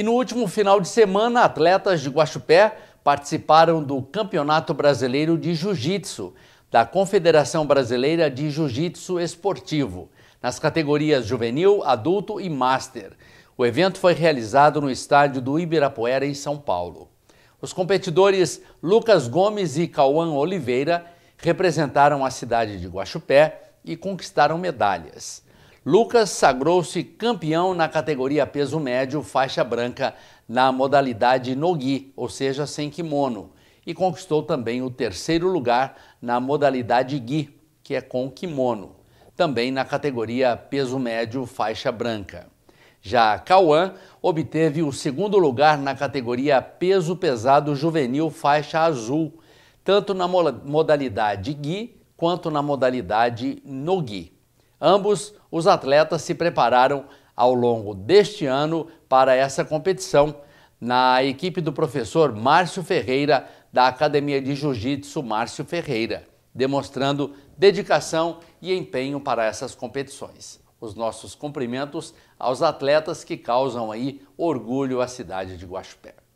E no último final de semana, atletas de Guaxupé participaram do Campeonato Brasileiro de Jiu-Jitsu, da Confederação Brasileira de Jiu-Jitsu Esportivo, nas categorias juvenil, adulto e master. O evento foi realizado no estádio do Ibirapuera, em São Paulo. Os competidores Lucas Gomes e Cauã Oliveira representaram a cidade de Guaxupé e conquistaram medalhas. Lucas sagrou-se campeão na categoria peso médio faixa branca na modalidade nogi, ou seja, sem kimono, e conquistou também o terceiro lugar na modalidade gi, que é com kimono, também na categoria peso médio faixa branca. Já Cauã obteve o segundo lugar na categoria peso pesado juvenil faixa azul, tanto na modalidade gi quanto na modalidade nogi. Ambos os atletas se prepararam ao longo deste ano para essa competição na equipe do professor Márcio Ferreira, da Academia de Jiu-Jitsu Márcio Ferreira, demonstrando dedicação e empenho para essas competições. Os nossos cumprimentos aos atletas que causam aí orgulho à cidade de Guaxupé.